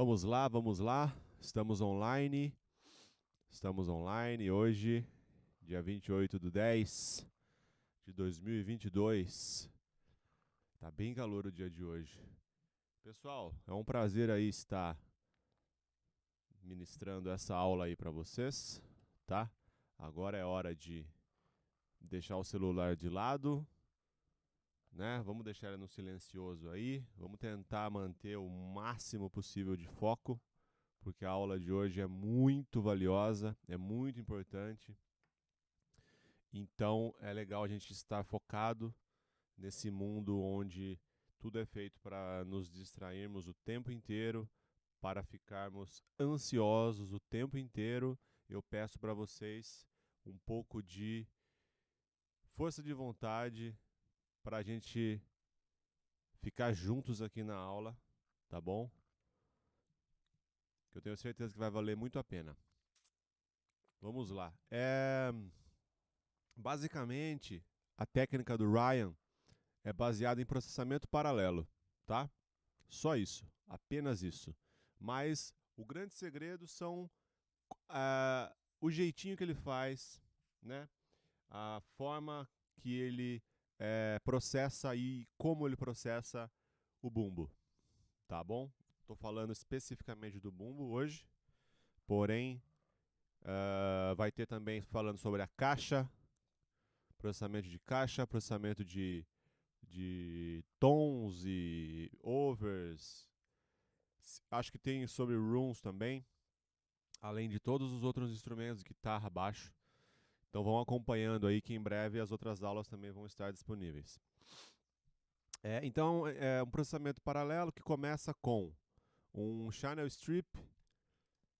Vamos lá, vamos lá. Estamos online. Estamos online hoje, dia 28 de 10 de 2022. Tá bem calor o dia de hoje. Pessoal, é um prazer aí estar ministrando essa aula aí para vocês, tá? Agora é hora de deixar o celular de lado, né? Vamos deixar ele no silencioso aí, vamos tentar manter o máximo possível de foco, porque a aula de hoje é muito valiosa, é muito importante. Então é legal a gente estar focado nesse mundo onde tudo é feito para nos distrairmos o tempo inteiro, para ficarmos ansiosos o tempo inteiro. Eu peço para vocês um pouco de força de vontade, para a gente ficar juntos aqui na aula, tá bom? Que eu tenho certeza que vai valer muito a pena. Vamos lá. É, basicamente, a técnica do Ryan é baseada em processamento paralelo, tá? Só isso, apenas isso. Mas o grande segredo são uh, o jeitinho que ele faz, né? A forma que ele é, processa e como ele processa o bumbo, tá bom? Estou falando especificamente do bumbo hoje, porém uh, vai ter também falando sobre a caixa, processamento de caixa, processamento de, de tons e overs. Acho que tem sobre rooms também, além de todos os outros instrumentos, guitarra, baixo. Então vão acompanhando aí que em breve as outras aulas também vão estar disponíveis. É, então é, é um processamento paralelo que começa com um channel strip,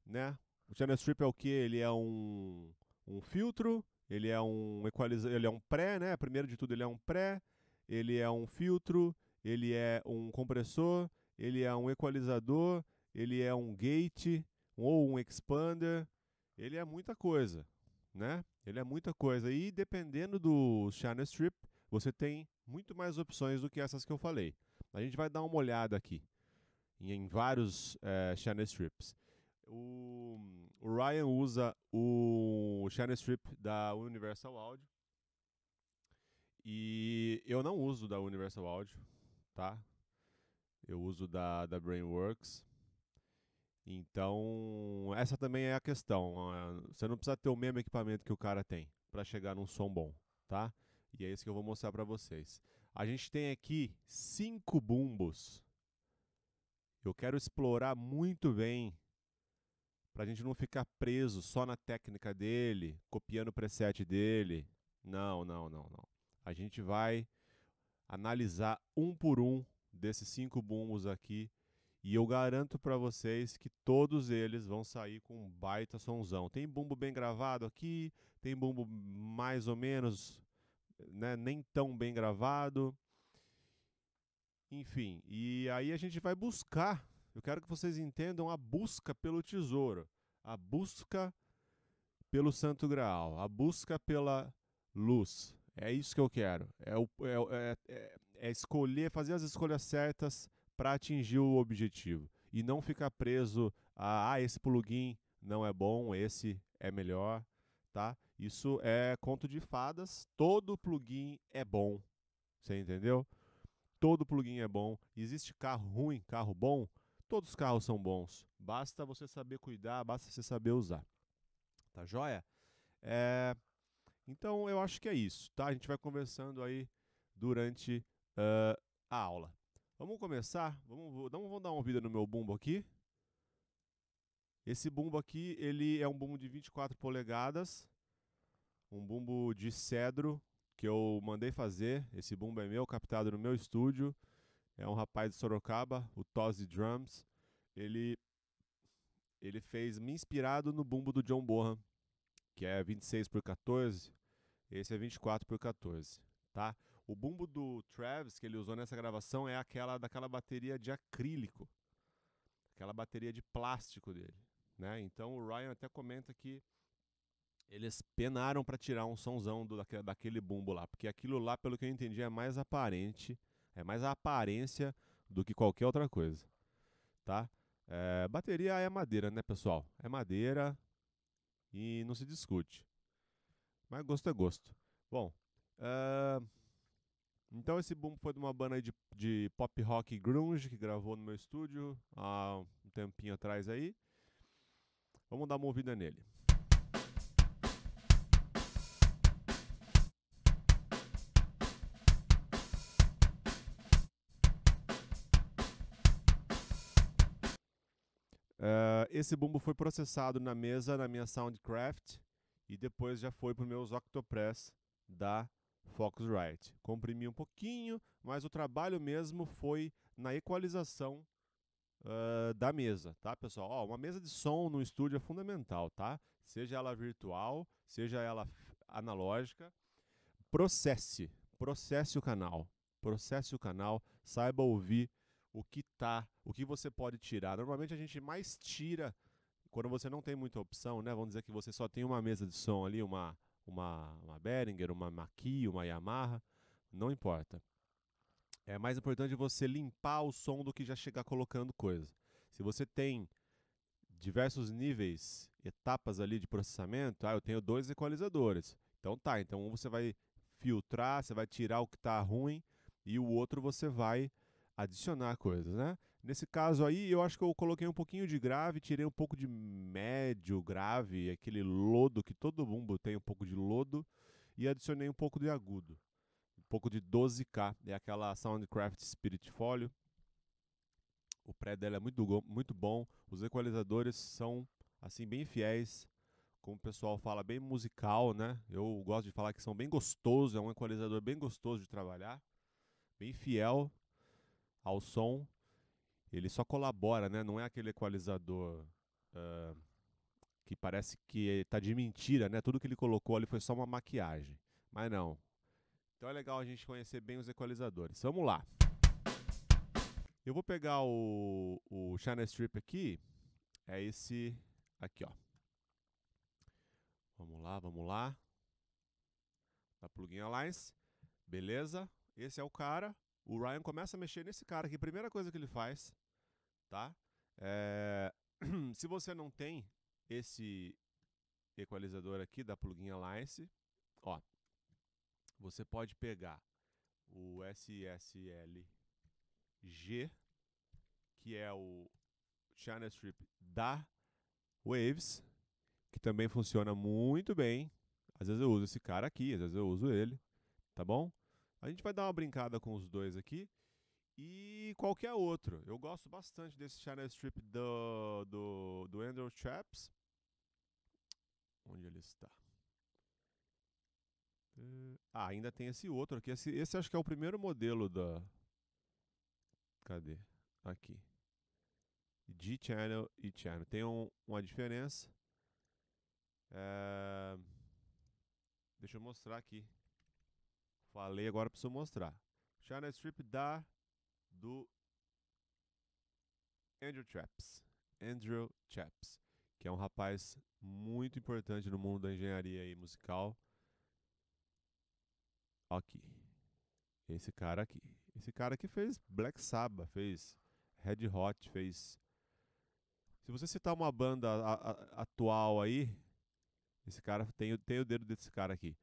né? O channel strip é o que? Ele é um, um filtro, ele é um equalizador, ele é um pré, né? Primeiro de tudo ele é um pré, ele é um filtro, ele é um compressor, ele é um equalizador, ele é um gate ou um expander, ele é muita coisa né? Ele é muita coisa. E dependendo do channel Strip, você tem muito mais opções do que essas que eu falei. A gente vai dar uma olhada aqui em, em vários é, Strips. O, o, Ryan usa o channel Strip da Universal Audio. E eu não uso da Universal Audio, tá? Eu uso da, da Brainworks. Então, essa também é a questão. Ah, você não precisa ter o mesmo equipamento que o cara tem para chegar num som bom, tá? E é isso que eu vou mostrar para vocês. A gente tem aqui cinco bumbos. Eu quero explorar muito bem para a gente não ficar preso só na técnica dele, copiando o preset dele. Não, não, não, não. A gente vai analisar um por um desses cinco bumbos aqui e eu garanto para vocês que todos eles vão sair com um baita sonzão. Tem bumbo bem gravado aqui, tem bumbo mais ou menos, né, nem tão bem gravado. Enfim, e aí a gente vai buscar. Eu quero que vocês entendam a busca pelo tesouro, a busca pelo santo graal, a busca pela luz. É isso que eu quero. É, o, é, é, é, é escolher, fazer as escolhas certas para atingir o objetivo e não ficar preso a ah, esse plugin não é bom, esse é melhor, tá? Isso é conto de fadas, todo plugin é bom. Você entendeu? Todo plugin é bom. Existe carro ruim, carro bom? Todos os carros são bons. Basta você saber cuidar, basta você saber usar. Tá joia? É... Então eu acho que é isso, tá? A gente vai conversando aí durante uh, a aula. Vamos começar? Vamos, vamos dar uma ouvida no meu bumbo aqui. Esse bumbo aqui, ele é um bumbo de 24 polegadas, um bumbo de cedro que eu mandei fazer. Esse bumbo é meu, captado no meu estúdio. É um rapaz de Sorocaba, o Tozzy Drums. Ele ele fez me inspirado no bumbo do John Bonham, que é 26 por 14, esse é 24 por 14, tá? O bumbo do Travis que ele usou nessa gravação é aquela daquela bateria de acrílico, aquela bateria de plástico dele, né? Então o Ryan até comenta que eles penaram para tirar um sonzão do, daquele, daquele bumbo lá, porque aquilo lá, pelo que eu entendi, é mais aparente, é mais a aparência do que qualquer outra coisa, tá? É, bateria é madeira, né, pessoal? É madeira e não se discute. Mas gosto é gosto. Bom, uh, então esse boom foi de uma banda de, de pop rock grunge que gravou no meu estúdio há um tempinho atrás aí. Vamos dar uma ouvida nele. Uh, esse bumbo foi processado na mesa na minha Soundcraft e depois já foi para os meus Octopress da Focusrite, Comprimi um pouquinho, mas o trabalho mesmo foi na equalização uh, da mesa, tá, pessoal? Ó, uma mesa de som no estúdio é fundamental, tá? Seja ela virtual, seja ela analógica. Processe, processe o canal, processe o canal, saiba ouvir o que tá, o que você pode tirar. Normalmente a gente mais tira quando você não tem muita opção, né? Vamos dizer que você só tem uma mesa de som ali, uma uma, uma Behringer, uma Maki, uma Yamaha, não importa. É mais importante você limpar o som do que já chegar colocando coisa. Se você tem diversos níveis, etapas ali de processamento, ah, eu tenho dois equalizadores. Então tá, então um você vai filtrar, você vai tirar o que está ruim e o outro você vai adicionar coisas, né? Nesse caso aí, eu acho que eu coloquei um pouquinho de grave, tirei um pouco de médio grave, aquele lodo que todo bumbo tem um pouco de lodo, e adicionei um pouco de agudo, um pouco de 12K, é aquela Soundcraft Spirit Folio. O pré dela é muito, muito bom, os equalizadores são assim bem fiéis, como o pessoal fala, bem musical, né? Eu gosto de falar que são bem gostosos, é um equalizador bem gostoso de trabalhar, bem fiel ao som ele só colabora, né? Não é aquele equalizador uh, que parece que está de mentira, né? Tudo que ele colocou ali foi só uma maquiagem. Mas não. Então é legal a gente conhecer bem os equalizadores. Vamos lá. Eu vou pegar o, o China Strip aqui. É esse aqui, ó. Vamos lá, vamos lá. Da Plugin Alliance. Beleza? Esse é o cara. O Ryan começa a mexer nesse cara que a primeira coisa que ele faz, tá? É... Se você não tem esse equalizador aqui da plugin Alliance, ó, você pode pegar o SSLG, que é o Channel Strip da Waves, que também funciona muito bem. Às vezes eu uso esse cara aqui, às vezes eu uso ele, tá bom? A gente vai dar uma brincada com os dois aqui. E qualquer outro. Eu gosto bastante desse China Strip do, do, do Andrew Chaps. Onde ele está? Ah, ainda tem esse outro aqui. Esse, esse acho que é o primeiro modelo da. Cadê? Aqui. De channel e channel. Tem um, uma diferença. É... Deixa eu mostrar aqui Falei, agora preciso mostrar. China Strip da do Andrew Chaps. Andrew Chaps, que é um rapaz muito importante no mundo da engenharia e musical. Aqui. Esse cara aqui. Esse cara aqui fez Black Sabbath, fez Red Hot, fez. Se você citar uma banda a, a, atual aí, esse cara tem, tem o dedo desse cara aqui.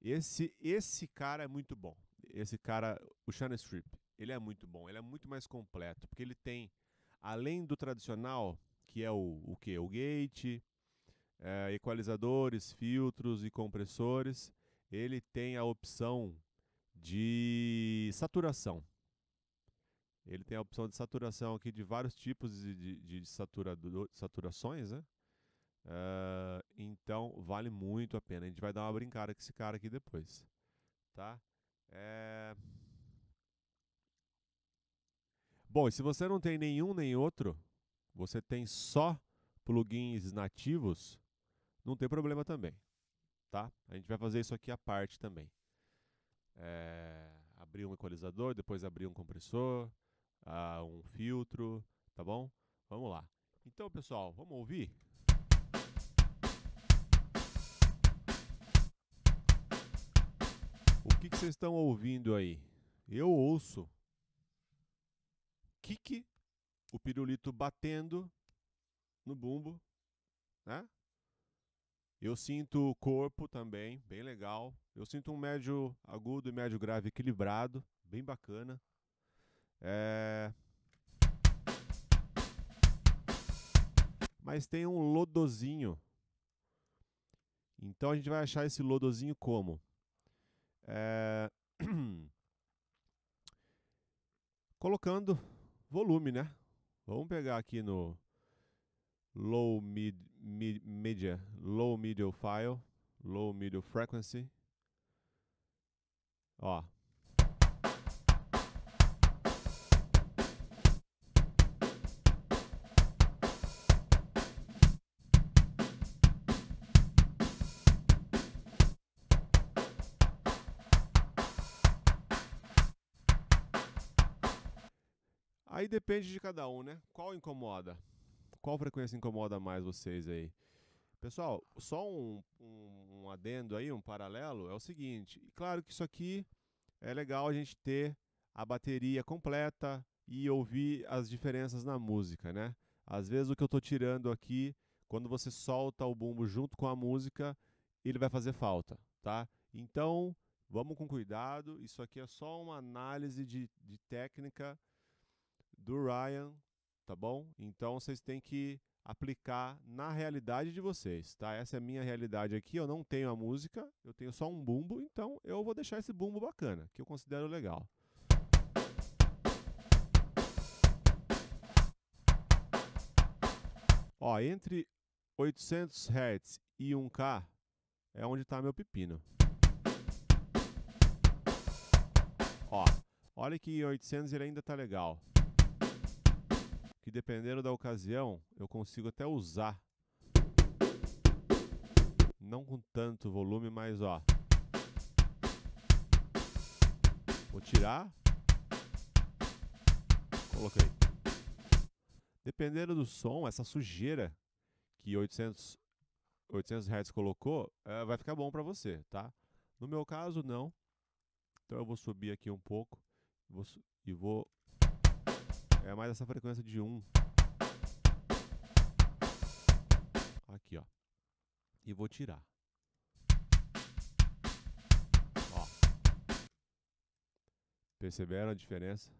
Esse, esse cara é muito bom. Esse cara, o Shannon Strip, ele é muito bom. Ele é muito mais completo, porque ele tem, além do tradicional, que é o, o que? O gate, é, equalizadores, filtros e compressores, ele tem a opção de saturação. Ele tem a opção de saturação aqui de vários tipos de, de, de saturações, né? Uh, então vale muito a pena. A gente vai dar uma brincada com esse cara aqui depois, tá? É... Bom, e se você não tem nenhum nem outro, você tem só plugins nativos, não tem problema também, tá? A gente vai fazer isso aqui à parte também. É... Abrir um equalizador, depois abrir um compressor, uh, um filtro, tá bom? Vamos lá. Então, pessoal, vamos ouvir? O que, vocês estão ouvindo aí? Eu ouço kick, o pirulito batendo no bumbo, né? Eu sinto o corpo também, bem legal. Eu sinto um médio agudo e médio grave equilibrado, bem bacana. É... Mas tem um lodozinho. Então a gente vai achar esse lodozinho como? É... Colocando volume, né? Vamos pegar aqui no low mid, mid, media, low middle file, low middle frequency. Ó, Aí depende de cada um, né? Qual incomoda? Qual frequência incomoda mais vocês aí? Pessoal, só um, um, um adendo aí, um paralelo, é o seguinte. E claro que isso aqui é legal a gente ter a bateria completa e ouvir as diferenças na música, né? Às vezes o que eu estou tirando aqui, quando você solta o bumbo junto com a música, ele vai fazer falta, tá? Então, vamos com cuidado. Isso aqui é só uma análise de, de técnica do Ryan, tá bom? Então vocês têm que aplicar na realidade de vocês, tá? Essa é a minha realidade aqui, eu não tenho a música, eu tenho só um bumbo, então eu vou deixar esse bumbo bacana, que eu considero legal. Ó, entre 800 Hz e 1K é onde está meu pepino. Ó, olha que 800 ele ainda tá legal que dependendo da ocasião, eu consigo até usar. Não com tanto volume, mas ó. Vou tirar. Coloquei. Dependendo do som, essa sujeira que 800 800 Hz colocou, é, vai ficar bom para você, tá? No meu caso, não. Então eu vou subir aqui um pouco vou, e vou é mais essa frequência de Um. Aqui, ó. E vou tirar. Ó. Perceberam a diferença?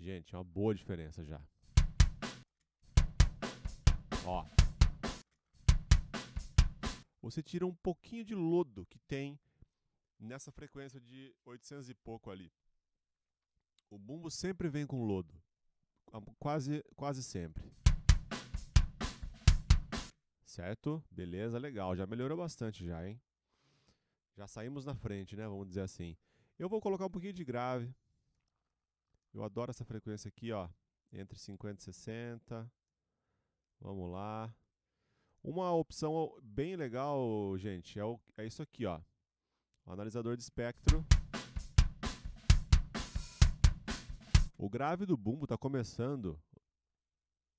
Gente, é uma boa diferença já. Ó. Você tira um pouquinho de lodo que tem nessa frequência de 800 e pouco ali. O bumbo sempre vem com lodo. Quase, quase sempre. Certo? Beleza, legal. Já melhorou bastante já, hein? Já saímos na frente, né? Vamos dizer assim. Eu vou colocar um pouquinho de grave. Eu adoro essa frequência aqui, ó. Entre 50 e 60. Vamos lá. Uma opção bem legal, gente, é, o, é isso aqui, ó o analisador de espectro. O grave do bumbo está começando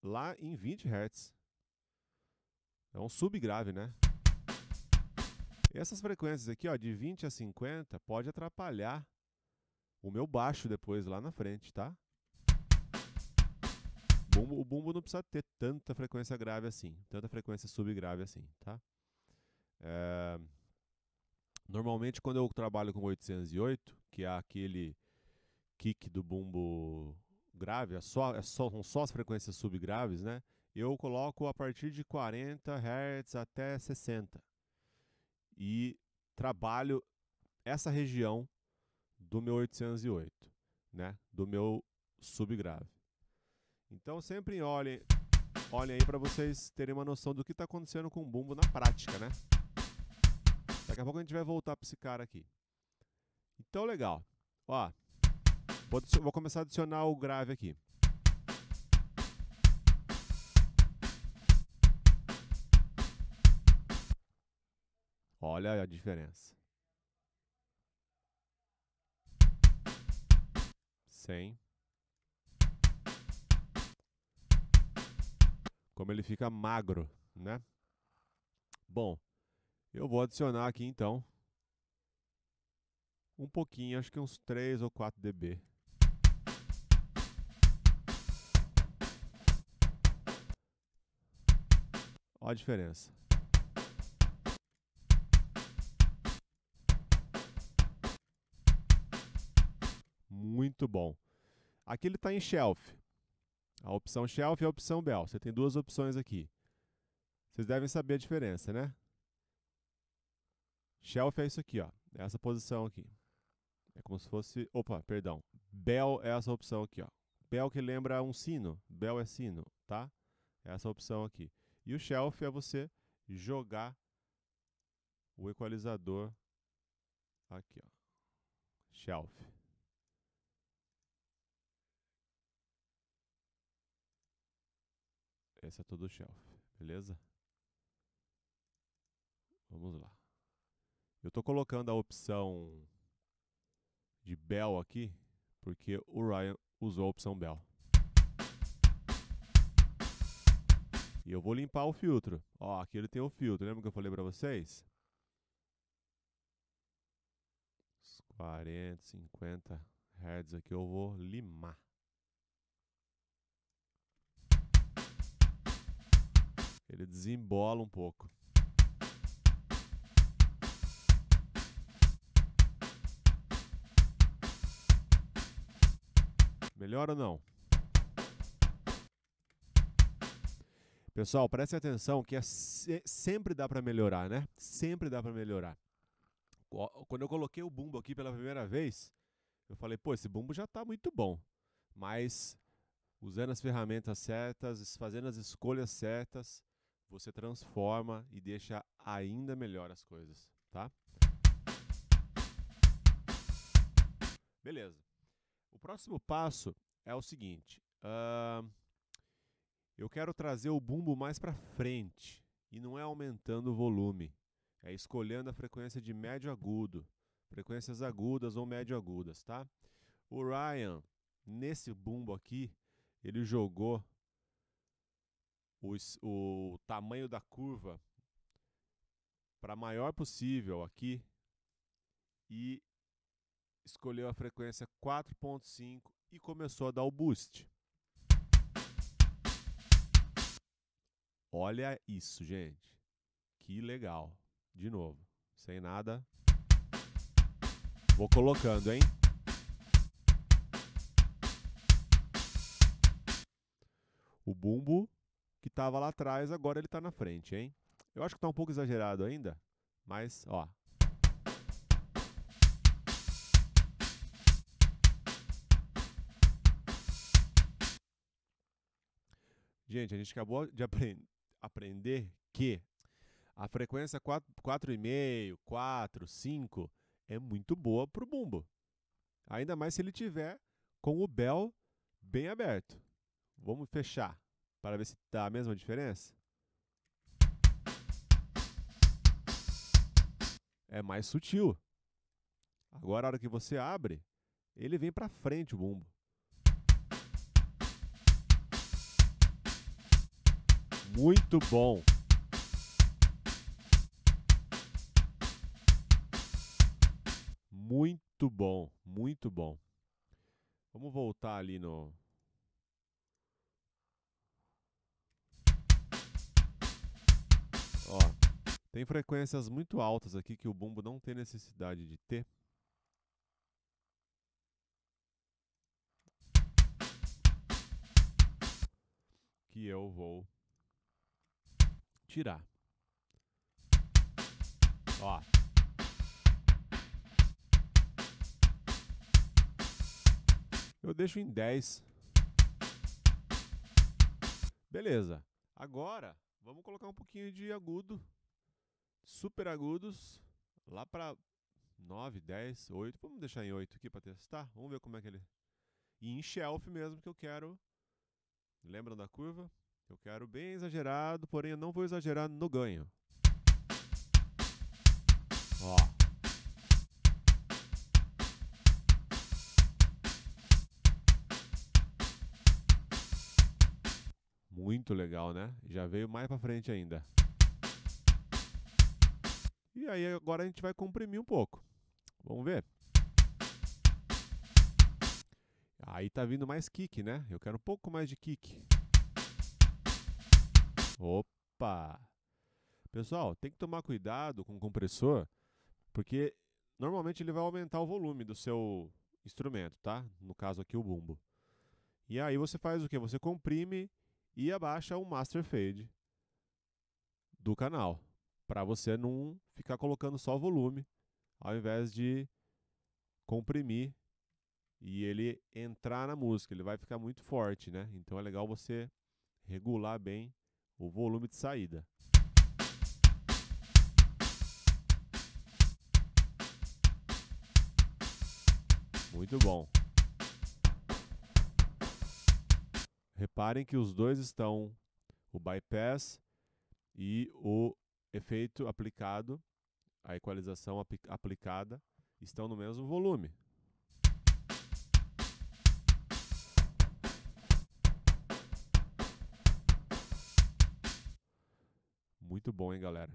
lá em 20 Hz. É um subgrave, né? Essas frequências aqui, ó, de 20 a 50, pode atrapalhar o meu baixo depois lá na frente, tá? Bumbo, o bumbo não precisa ter tanta frequência grave assim, tanta frequência subgrave assim, tá? É... Normalmente, quando eu trabalho com 808, que é aquele kick do bumbo grave, é só, é só, são só as frequências subgraves, né? Eu coloco a partir de 40 Hz até 60. E trabalho essa região do meu 808, né? Do meu subgrave. Então, sempre olhem, olhem aí para vocês terem uma noção do que está acontecendo com o bumbo na prática, né? Daqui a pouco a gente vai voltar para esse cara aqui. Então, legal. Ó, vou, vou começar a adicionar o grave aqui. Olha a diferença. 100. Como ele fica magro, né? Bom, eu vou adicionar aqui então um pouquinho, acho que uns 3 ou 4 dB. Olha a diferença. Muito bom. Aqui ele está em shelf. A opção shelf e a opção bell. Você tem duas opções aqui. Vocês devem saber a diferença, né? Shelf é isso aqui, ó. É essa posição aqui. É como se fosse. Opa, perdão. Bell é essa opção aqui, ó. Bell que lembra um sino. Bell é sino, tá? É essa opção aqui. E o shelf é você jogar o equalizador aqui, ó. Shelf. Esse é todo o shelf, beleza? Vamos lá. Eu estou colocando a opção de Bell aqui, porque o Ryan usou a opção Bell. E eu vou limpar o filtro. Ó, aqui ele tem o filtro, lembra que eu falei para vocês? 40, 50 Hz aqui eu vou limar. Ele desembola um pouco. Melhor ou não? Pessoal, preste atenção que é se sempre dá para melhorar, né? Sempre dá para melhorar. Quando eu coloquei o bumbo aqui pela primeira vez, eu falei, pô, esse bumbo já está muito bom. Mas usando as ferramentas certas, fazendo as escolhas certas, você transforma e deixa ainda melhor as coisas, tá? Beleza. O próximo passo é o seguinte: uh, eu quero trazer o bumbo mais para frente e não é aumentando o volume, é escolhendo a frequência de médio agudo, frequências agudas ou médio agudas, tá? O Ryan nesse bumbo aqui ele jogou os, o tamanho da curva para maior possível aqui e escolheu a frequência 4.5 e começou a dar o boost. Olha isso, gente. Que legal. De novo, sem nada. Vou colocando, hein? O bumbo que estava lá atrás, agora ele está na frente, hein? Eu acho que está um pouco exagerado ainda, mas ó, Gente, a gente acabou de aprend aprender que a frequência 4,5, 4, 5 é muito boa para o bumbo. Ainda mais se ele tiver com o bel bem aberto. Vamos fechar para ver se dá a mesma diferença. É mais sutil. Agora, a hora que você abre, ele vem para frente o bumbo. muito bom. Muito bom, muito bom. Vamos voltar ali no. Ó, tem frequências muito altas aqui que o bumbo não tem necessidade de ter. Que eu vou tirar. Ó. Eu deixo em 10. Beleza. Agora, vamos colocar um pouquinho de agudo. Super agudos. Lá para 9, 10, 8. Vamos deixar em 8 aqui para testar. Vamos ver como é que ele... E em shelf mesmo que eu quero. Lembram da curva? Eu quero bem exagerado, porém eu não vou exagerar no ganho. Ó. Muito legal, né? Já veio mais para frente ainda. E aí agora a gente vai comprimir um pouco. Vamos ver. Aí tá vindo mais kick, né? Eu quero um pouco mais de kick. Opa! Pessoal, tem que tomar cuidado com o compressor, porque normalmente ele vai aumentar o volume do seu instrumento, tá? No caso aqui o bumbo. E aí você faz o que? Você comprime e abaixa o master fade do canal, para você não ficar colocando só o volume, ao invés de comprimir e ele entrar na música, ele vai ficar muito forte, né? Então é legal você regular bem o volume de saída. Muito bom. Reparem que os dois estão o bypass e o efeito aplicado, a equalização aplicada, estão no mesmo volume. Muito bom, hein, galera?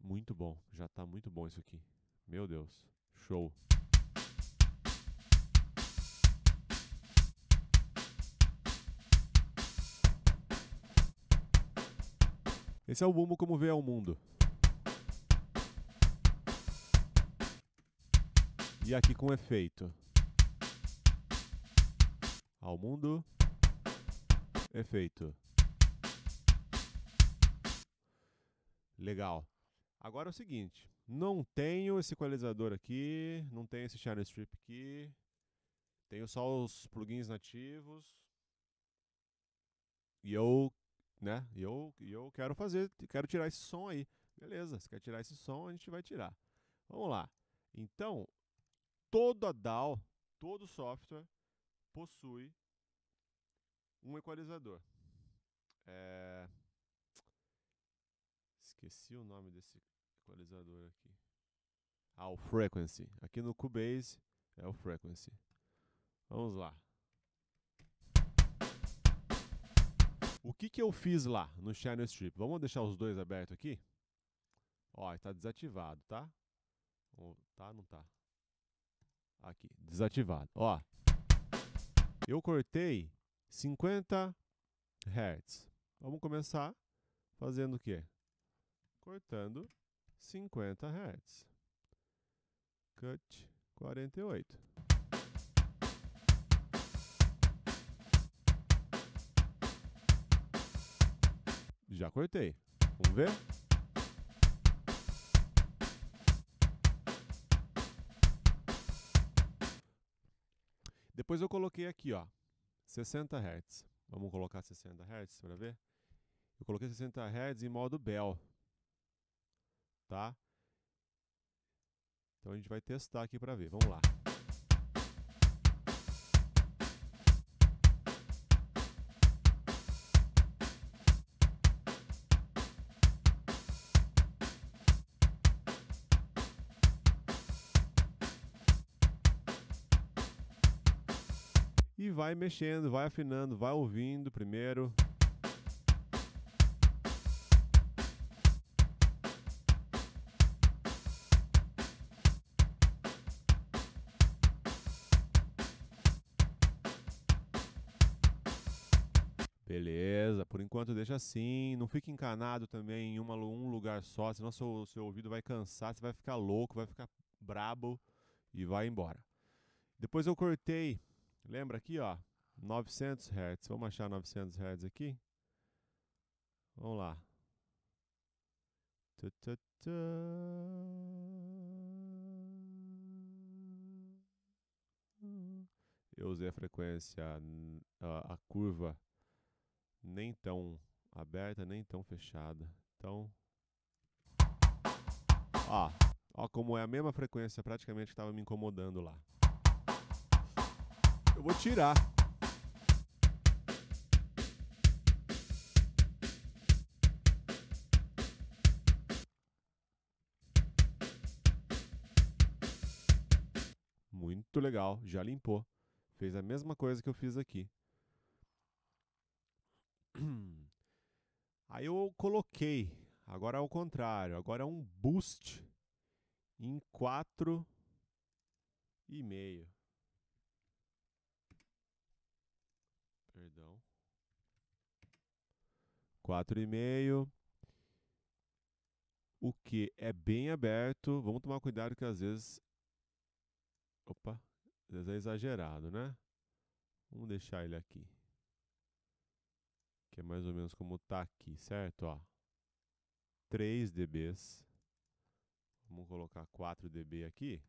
Muito bom. Já tá muito bom isso aqui. Meu Deus. Show. Esse é o Bumbo Como Vê ao Mundo. E aqui com efeito. Ao mundo. Efeito. Legal. Agora é o seguinte, não tenho esse equalizador aqui, não tenho esse channel strip aqui, tenho só os plugins nativos. E eu, né, eu, eu quero fazer, quero tirar esse som aí. Beleza, se quer tirar esse som, a gente vai tirar. Vamos lá. Então, toda DAO, todo software possui um equalizador. É, Esqueci o nome desse equalizador aqui. Ah, o Frequency. Aqui no Cubase é o Frequency. Vamos lá. O que, que eu fiz lá no Channel Strip? Vamos deixar os dois abertos aqui? Ó, está desativado, tá? Tá, não tá? Aqui, desativado. Ó, eu cortei 50 Hz. Vamos começar fazendo o quê? cortando 50 Hz. Cut 48. Já cortei. Vamos ver? Depois eu coloquei aqui, ó, 60 Hz. Vamos colocar 60 Hz para ver? Eu coloquei 60 Hz em modo Bell tá? Então a gente vai testar aqui para ver. Vamos lá. E vai mexendo, vai afinando, vai ouvindo primeiro. Beleza, por enquanto deixa assim. Não fique encanado também em uma, um lugar só, senão seu, seu ouvido vai cansar, você vai ficar louco, vai ficar brabo e vai embora. Depois eu cortei, lembra aqui ó, 900 Hz. Vamos achar 900 Hz aqui? Vamos lá. Eu usei a frequência, a, a curva nem tão aberta, nem tão fechada. Então, ó, ó como é a mesma frequência praticamente que estava me incomodando lá. Eu vou tirar. Muito legal, já limpou. Fez a mesma coisa que eu fiz aqui. Aí eu coloquei, agora ao é contrário, agora é um boost em 4 e meio. Perdão. 4 e meio. O que é bem aberto. Vamos tomar cuidado que às vezes Opa, às vezes é exagerado, né? Vamos deixar ele aqui que é mais ou menos como tá aqui, certo? Ó, 3 dBs. Vamos colocar 4 dB aqui.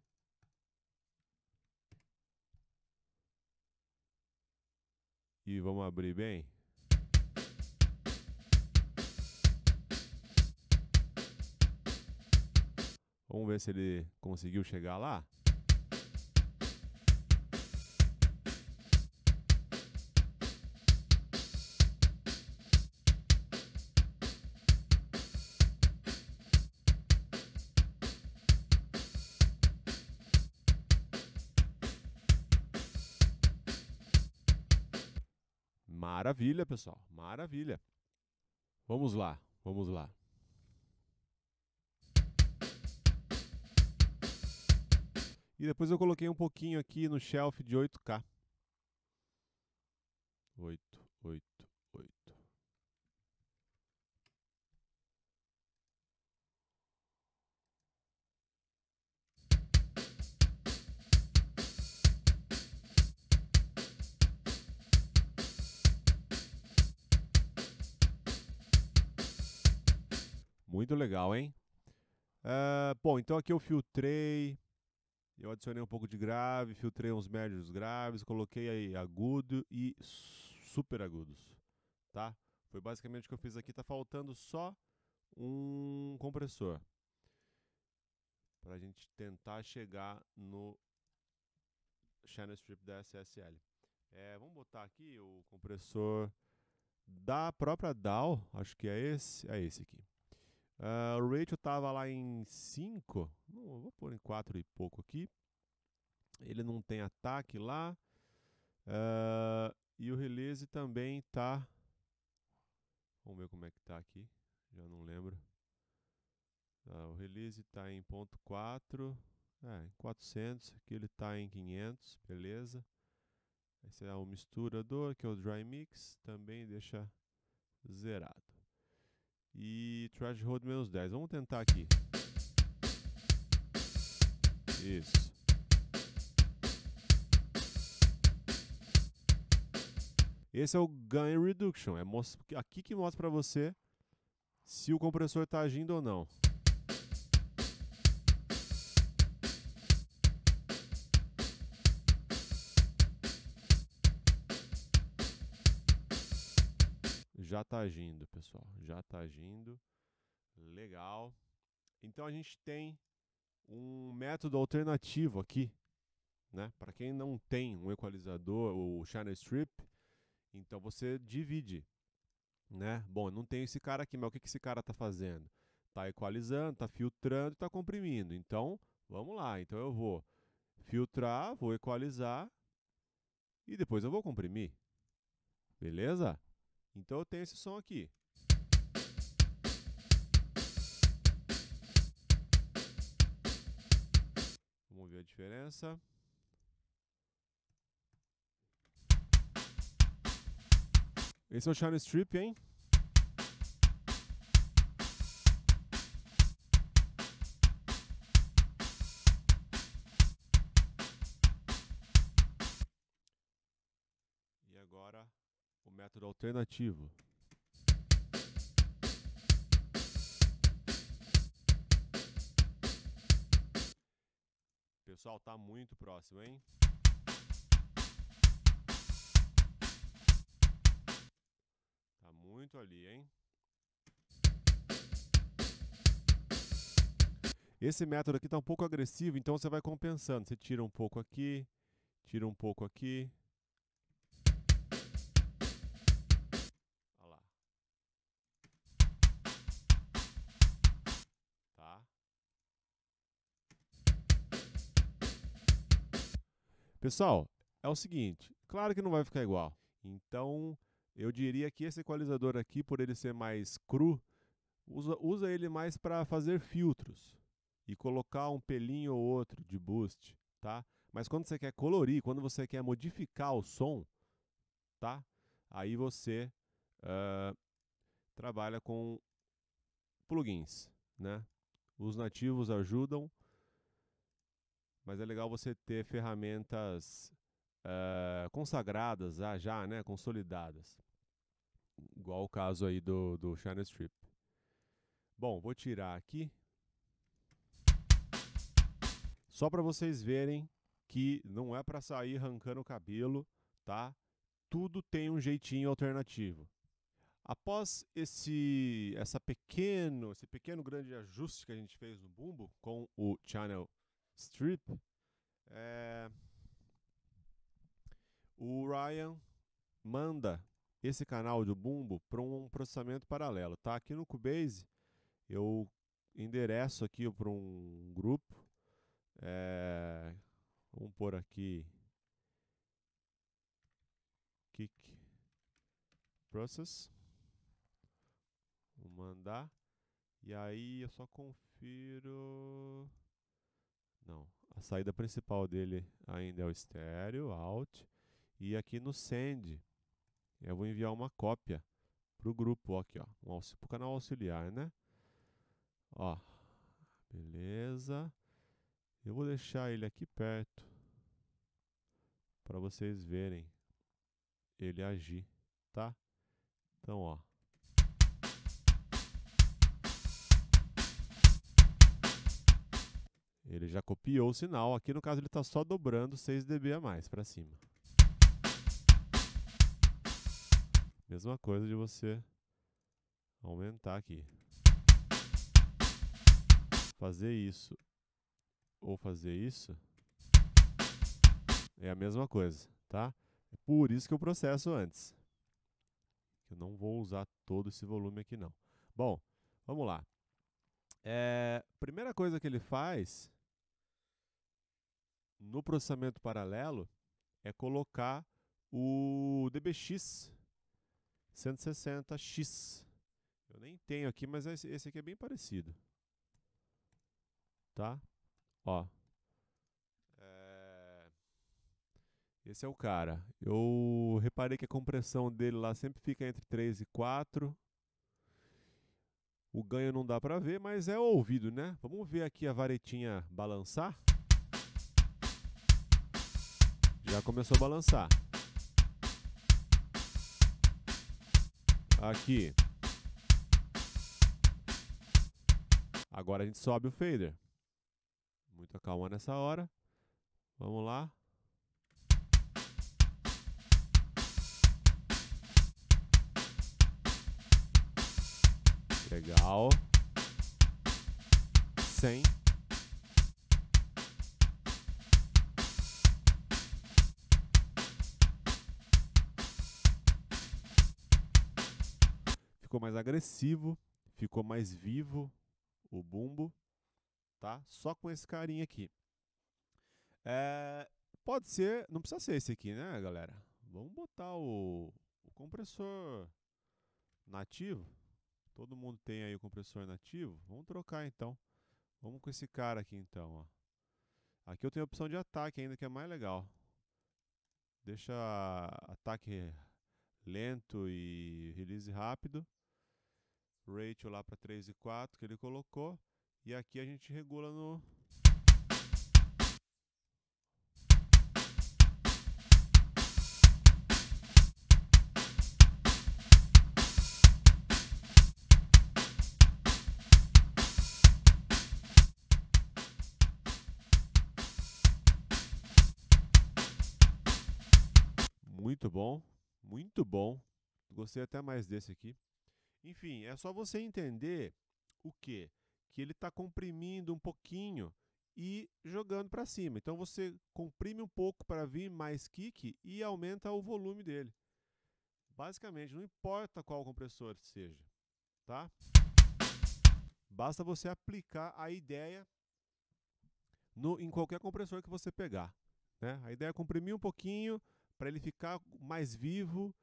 E vamos abrir bem. Vamos ver se ele conseguiu chegar lá. Maravilha, pessoal. Maravilha. Vamos lá, vamos lá. E depois eu coloquei um pouquinho aqui no shelf de 8K. 8, 8. Muito legal, hein? Uh, bom, então aqui eu filtrei, eu adicionei um pouco de grave, filtrei uns médios graves, coloquei aí agudo e super agudos, tá? Foi basicamente o que eu fiz aqui, tá faltando só um compressor para a gente tentar chegar no channel strip da SSL. É, vamos botar aqui o compressor da própria DAW, acho que é esse, é esse aqui. Uh, o Rachel estava lá em 5, vou pôr em 4 e pouco aqui. Ele não tem ataque lá. Uh, e o release também tá. Vamos ver como é que tá aqui. Já não lembro. Ah, o release está em ponto 4, é, em 400, aqui ele está em 500, beleza. Esse é o misturador, que é o dry mix, também deixa zerado e trash road menos 10. Vamos tentar aqui. Isso. Esse é o Gain Reduction. É aqui que mostra para você se o compressor está agindo ou não. já está agindo, pessoal. Já está agindo. Legal. Então a gente tem um método alternativo aqui, né? Para quem não tem um equalizador ou channel strip, então você divide, né? Bom, não tem esse cara aqui, mas o que que esse cara está fazendo? Está equalizando, está filtrando, está comprimindo. Então, vamos lá. Então eu vou filtrar, vou equalizar e depois eu vou comprimir. Beleza? Então eu tenho esse som aqui. Vamos ver a diferença. Esse é o China Strip, hein? alternativo. Pessoal, tá muito próximo, hein? Tá muito ali, hein? Esse método aqui tá um pouco agressivo, então você vai compensando. Você tira um pouco aqui, tira um pouco aqui. Pessoal, é o seguinte, claro que não vai ficar igual. Então, eu diria que esse equalizador aqui, por ele ser mais cru, usa, usa ele mais para fazer filtros e colocar um pelinho ou outro de boost, tá? Mas quando você quer colorir, quando você quer modificar o som, tá? Aí você uh, trabalha com plugins, né? Os nativos ajudam, mas é legal você ter ferramentas uh, consagradas já, né, consolidadas. Igual o caso aí do, do China Strip. Bom, vou tirar aqui. Só para vocês verem que não é para sair arrancando o cabelo, tá? Tudo tem um jeitinho alternativo. Após esse essa pequeno, esse pequeno grande ajuste que a gente fez no bumbo com o channel Strip, é, o Ryan manda esse canal de bumbo para um processamento paralelo. Tá? Aqui no Cubase, eu endereço aqui para um grupo. É, vamos pôr aqui kick process. Vou mandar. E aí eu só confiro. Não, a saída principal dele ainda é o estéreo, Alt. E aqui no Send, eu vou enviar uma cópia para o grupo, aqui, ó, um para o canal auxiliar, né? Ó, beleza. Eu vou deixar ele aqui perto para vocês verem ele agir, tá? Então, ó, Ele já copiou o sinal. Aqui, no caso, ele está só dobrando 6 dB a mais para cima. Mesma coisa de você aumentar aqui. Fazer isso ou fazer isso é a mesma coisa, tá? É por isso que eu processo antes. Eu não vou usar todo esse volume aqui, não. Bom, vamos lá. É, primeira coisa que ele faz no processamento paralelo é colocar o DBX 160X. Eu nem tenho aqui, mas esse aqui é bem parecido. Tá? Ó. É... Esse é o cara. Eu reparei que a compressão dele lá sempre fica entre 3 e 4. O ganho não dá para ver, mas é ouvido, né? Vamos ver aqui a varetinha balançar. Já começou a balançar. Aqui. Agora a gente sobe o fader. Muita calma nessa hora. Vamos lá. Legal. 100. ficou mais agressivo, ficou mais vivo o bumbo, tá? Só com esse carinha aqui. É, pode ser, não precisa ser esse aqui, né, galera? Vamos botar o, o compressor nativo. Todo mundo tem aí o compressor nativo. Vamos trocar então. Vamos com esse cara aqui então, ó. Aqui eu tenho a opção de ataque ainda que é mais legal. Deixa ataque lento e release rápido ratio lá para 3 e 4 que ele colocou. E aqui a gente regula no. Muito bom, muito bom. Gostei até mais desse aqui. Enfim, é só você entender o quê? Que ele está comprimindo um pouquinho e jogando para cima. Então você comprime um pouco para vir mais kick e aumenta o volume dele. Basicamente, não importa qual compressor seja, tá? Basta você aplicar a ideia no, em qualquer compressor que você pegar. Né? A ideia é comprimir um pouquinho para ele ficar mais vivo.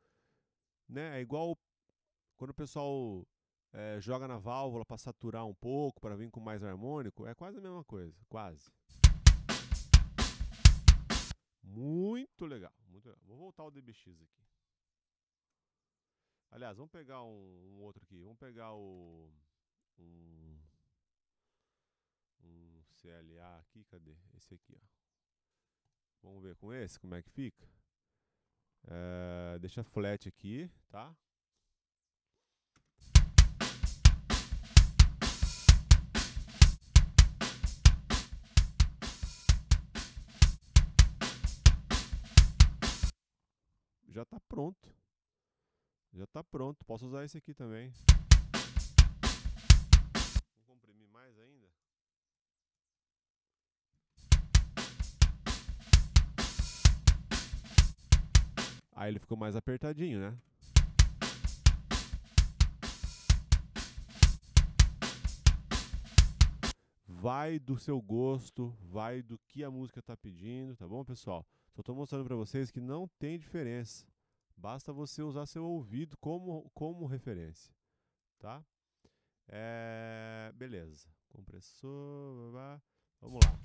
Né? É igual quando o pessoal é, joga na válvula para saturar um pouco, para vir com mais harmônico, é quase a mesma coisa, quase. Muito legal, muito legal. Vou voltar ao DBX aqui. Aliás, vamos pegar um, um outro aqui. Vamos pegar o um, um CLA aqui, cadê? Esse aqui, ó. Vamos ver com esse como é que fica. É, deixa flat aqui, tá? já está pronto. Já está pronto. Posso usar esse aqui também. Vou comprimir mais ainda. Aí ele ficou mais apertadinho, né? Vai do seu gosto, vai do que a música está pedindo, tá bom, pessoal? Só estou mostrando para vocês que não tem diferença. Basta você usar seu ouvido como, como referência, tá? É, beleza. Compressor, blá, blá. vamos lá.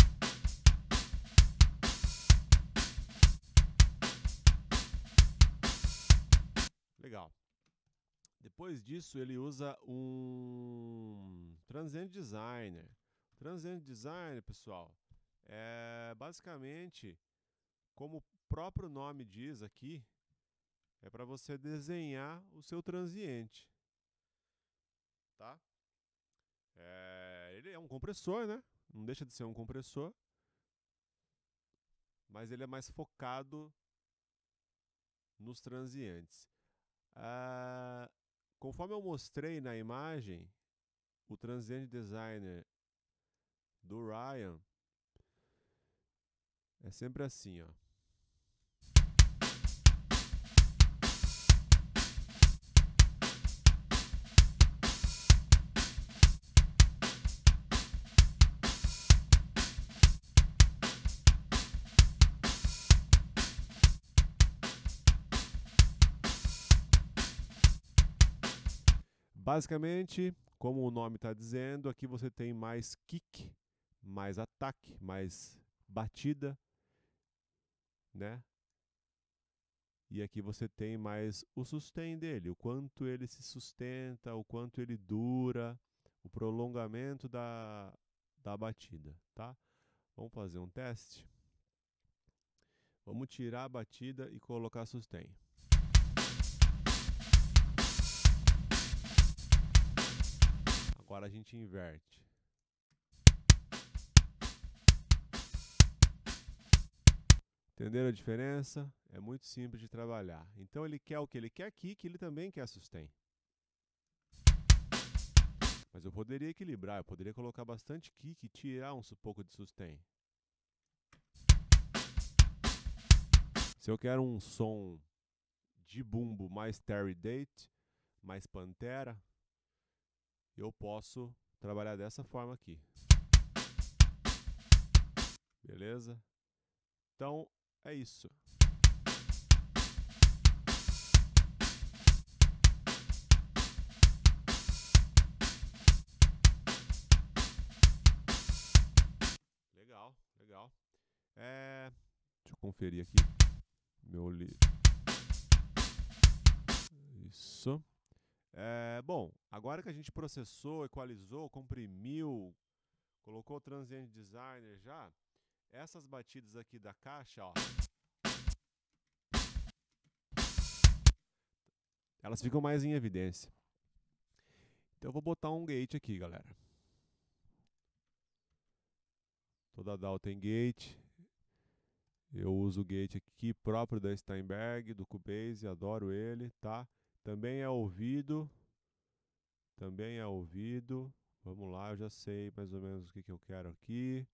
Legal. Depois disso, ele usa um Transient Designer. Transient Designer, pessoal, é basicamente como o próprio nome diz aqui, é para você desenhar o seu transiente. Tá? É, ele é um compressor, né? Não deixa de ser um compressor. Mas ele é mais focado nos transientes. Ah, conforme eu mostrei na imagem, o transiente designer do Ryan é sempre assim, ó. Basicamente, como o nome está dizendo, aqui você tem mais kick, mais ataque, mais batida, né? E aqui você tem mais o sustain dele, o quanto ele se sustenta, o quanto ele dura, o prolongamento da, da batida, tá? Vamos fazer um teste? Vamos tirar a batida e colocar sustain. Agora a gente inverte. Entenderam a diferença? É muito simples de trabalhar. Então ele quer o que ele quer aqui, que ele também quer sustain. Mas eu poderia equilibrar, eu poderia colocar bastante kick e tirar um pouco de sustain. Se eu quero um som de bumbo mais Terry Date, mais Pantera, eu posso trabalhar dessa forma aqui. Beleza? Então, é isso. Legal, legal. É... Deixa eu conferir aqui. Meu livro. Isso. É, bom, agora que a gente processou, equalizou, comprimiu, colocou o transient designer já, essas batidas aqui da caixa, ó, elas ficam mais em evidência. Então eu vou botar um gate aqui, galera. Toda DAW tem gate. Eu uso o gate aqui próprio da Steinberg, do Cubase, adoro ele, tá? Também é ouvido. Também é ouvido. Vamos lá, eu já sei mais ou menos o que, que eu quero aqui.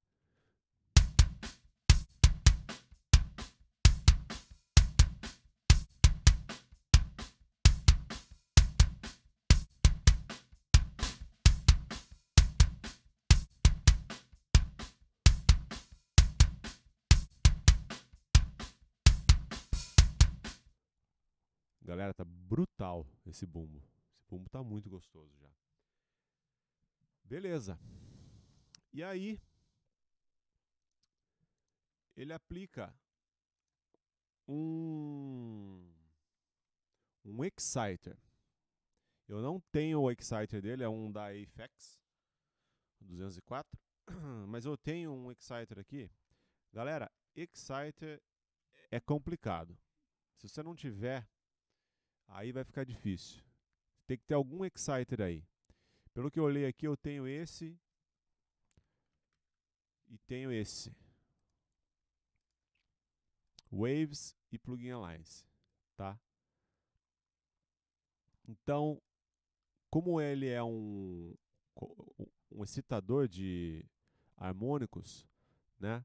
Galera, tá brutal esse bumbo. Esse bumbo tá muito gostoso já. Beleza. E aí, ele aplica um, um exciter. Eu não tenho o exciter dele, é um da Apex 204, mas eu tenho um exciter aqui. Galera, exciter é complicado. Se você não tiver Aí vai ficar difícil. Tem que ter algum exciter aí. Pelo que eu olhei aqui, eu tenho esse e tenho esse. Waves e Plugin lines, tá? Então, como ele é um, um excitador de harmônicos, né?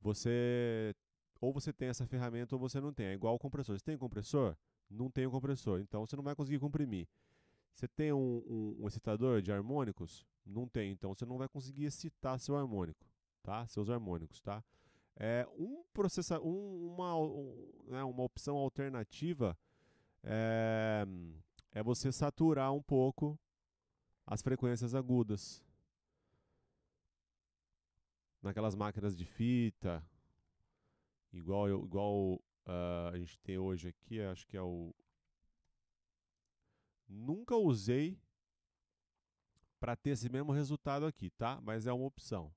Você ou você tem essa ferramenta ou você não tem. É igual o compressor. Você tem compressor? não tem um compressor, então você não vai conseguir comprimir. Você tem um, um, um excitador de harmônicos? Não tem, então você não vai conseguir excitar seu harmônico, tá? Seus harmônicos, tá? É um processa, um, uma, um, né, uma opção alternativa é, é você saturar um pouco as frequências agudas. Naquelas máquinas de fita, igual, igual Uh, a gente tem hoje aqui, acho que é o. Nunca usei para ter esse mesmo resultado aqui, tá? Mas é uma opção.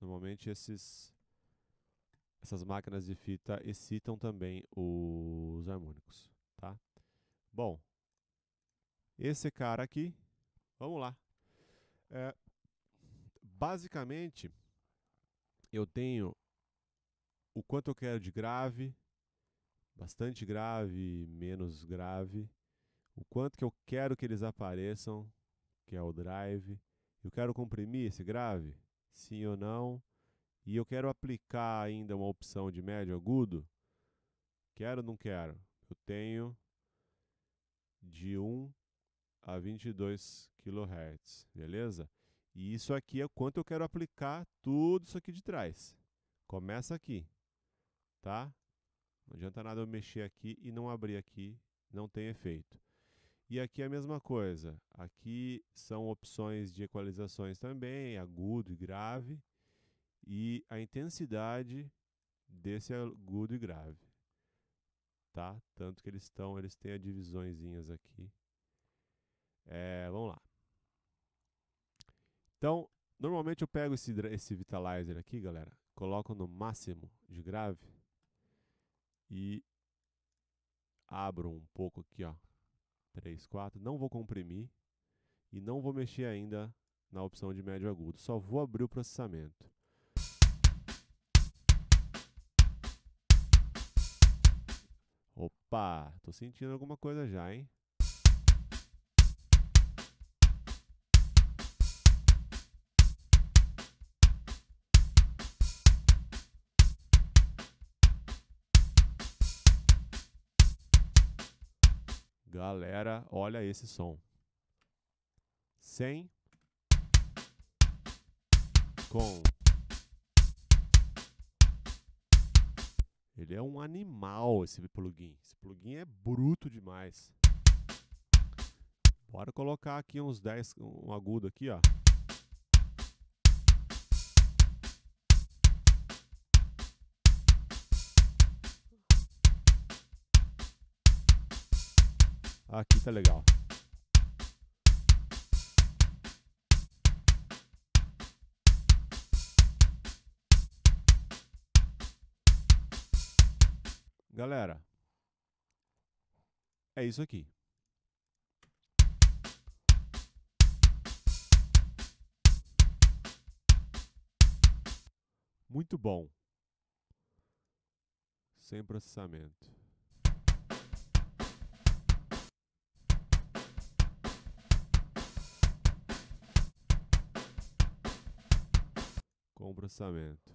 Normalmente esses, essas máquinas de fita excitam também os harmônicos, tá? Bom, esse cara aqui, vamos lá. É, basicamente, eu tenho o quanto eu quero de grave, bastante grave, menos grave, o quanto que eu quero que eles apareçam, que é o drive. Eu quero comprimir esse grave, sim ou não, e eu quero aplicar ainda uma opção de médio agudo. Quero ou não quero? Eu tenho de 1 a 22 kHz, beleza? E isso aqui é quanto eu quero aplicar tudo isso aqui de trás. Começa aqui, tá? Não adianta nada eu mexer aqui e não abrir aqui, não tem efeito. E aqui é a mesma coisa. Aqui são opções de equalizações também, agudo e grave, e a intensidade desse agudo e grave. Tá? Tanto que eles estão, eles têm as divisõezinhas aqui. É, vamos lá. Então, normalmente eu pego esse, esse Vitalizer aqui, galera, coloco no máximo de grave e abro um pouco aqui, ó. 3, 4. Não vou comprimir e não vou mexer ainda na opção de médio agudo. Só vou abrir o processamento. Opa, tô sentindo alguma coisa já, hein? Galera, olha esse som. Sem. Com. Ele é um animal, esse plugin. Esse plugin é bruto demais. Bora colocar aqui uns 10, um agudo aqui, ó. Aqui tá legal. Galera, é isso aqui. Muito bom. Sem processamento. pensamento.